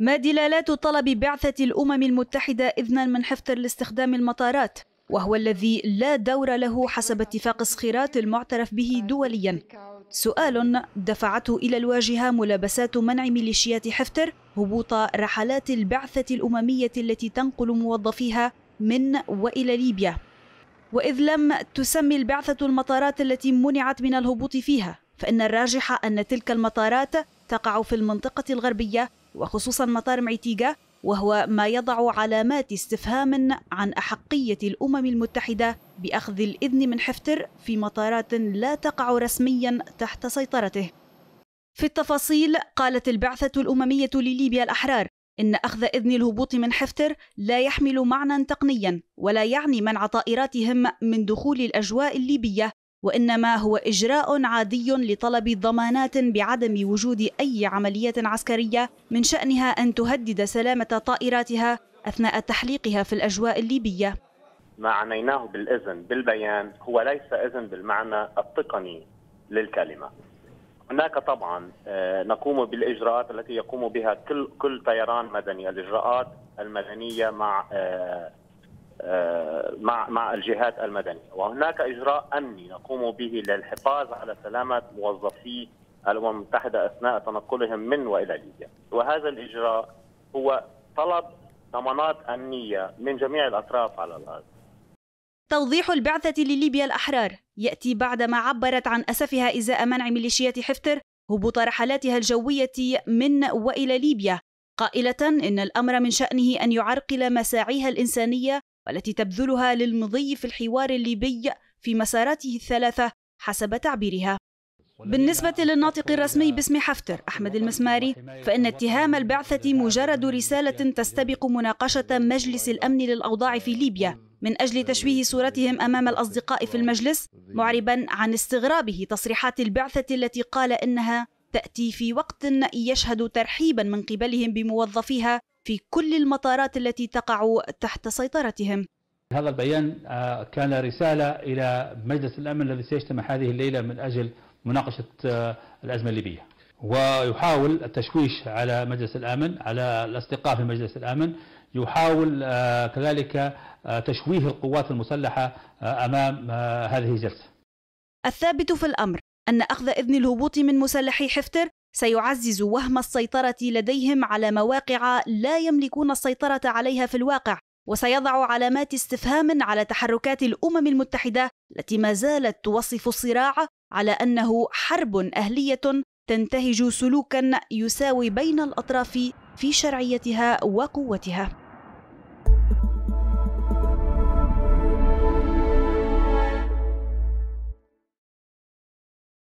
ما دلالات طلب بعثة الأمم المتحدة إذنا من حفتر لاستخدام المطارات؟ وهو الذي لا دور له حسب اتفاق صخيرات المعترف به دوليا سؤال دفعته إلى الواجهة ملابسات منع ميليشيات حفتر هبوط رحلات البعثة الأممية التي تنقل موظفيها من وإلى ليبيا وإذ لم تسمي البعثة المطارات التي منعت من الهبوط فيها فإن الراجح أن تلك المطارات تقع في المنطقة الغربية وخصوصا مطار معيتيغا وهو ما يضع علامات استفهام عن أحقية الأمم المتحدة بأخذ الإذن من حفتر في مطارات لا تقع رسميا تحت سيطرته في التفاصيل قالت البعثة الأممية لليبيا الأحرار إن أخذ إذن الهبوط من حفتر لا يحمل معنى تقنيا ولا يعني منع طائراتهم من دخول الأجواء الليبية وإنما هو إجراء عادي لطلب ضمانات بعدم وجود أي عملية عسكرية من شأنها أن تهدد سلامة طائراتها أثناء تحليقها في الأجواء الليبية ما عنيناه بالإذن بالبيان هو ليس إذن بالمعنى التقني للكلمة هناك طبعا آه، نقوم بالاجراءات التي يقوم بها كل كل طيران مدني الاجراءات المدنيه مع آه، آه، مع مع الجهات المدنيه، وهناك اجراء امني نقوم به للحفاظ على سلامه موظفي الامم المتحده اثناء تنقلهم من والى ليبيا، وهذا الاجراء هو طلب ضمانات امنيه من جميع الاطراف على الارض. توضيح البعثة لليبيا الأحرار يأتي بعدما عبرت عن أسفها إزاء منع ميليشيات حفتر هبوط رحلاتها الجوية من وإلى ليبيا قائلة إن الأمر من شأنه أن يعرقل مساعيها الإنسانية والتي تبذلها للمضي في الحوار الليبي في مساراته الثلاثة حسب تعبيرها بالنسبة للناطق الرسمي باسم حفتر أحمد المسماري فإن اتهام البعثة مجرد رسالة تستبق مناقشة مجلس الأمن للأوضاع في ليبيا من أجل تشويه صورتهم أمام الأصدقاء في المجلس معربا عن استغرابه تصريحات البعثة التي قال إنها تأتي في وقت يشهد ترحيبا من قبلهم بموظفيها في كل المطارات التي تقع تحت سيطرتهم هذا البيان آه، كان رسالة إلى مجلس الأمن الذي سيجتمع هذه الليلة من أجل مناقشة آه، الأزمة الليبية ويحاول التشويش على مجلس الأمن على الأصدقاء في مجلس الأمن يحاول آه، كذلك تشويه القوات المسلحة أمام هذه الجلسة الثابت في الأمر أن أخذ إذن الهبوط من مسلحي حفتر سيعزز وهم السيطرة لديهم على مواقع لا يملكون السيطرة عليها في الواقع وسيضع علامات استفهام على تحركات الامم المتحده التي ما زالت توصف الصراع على انه حرب اهليه تنتهج سلوكا يساوي بين الاطراف في شرعيتها وقوتها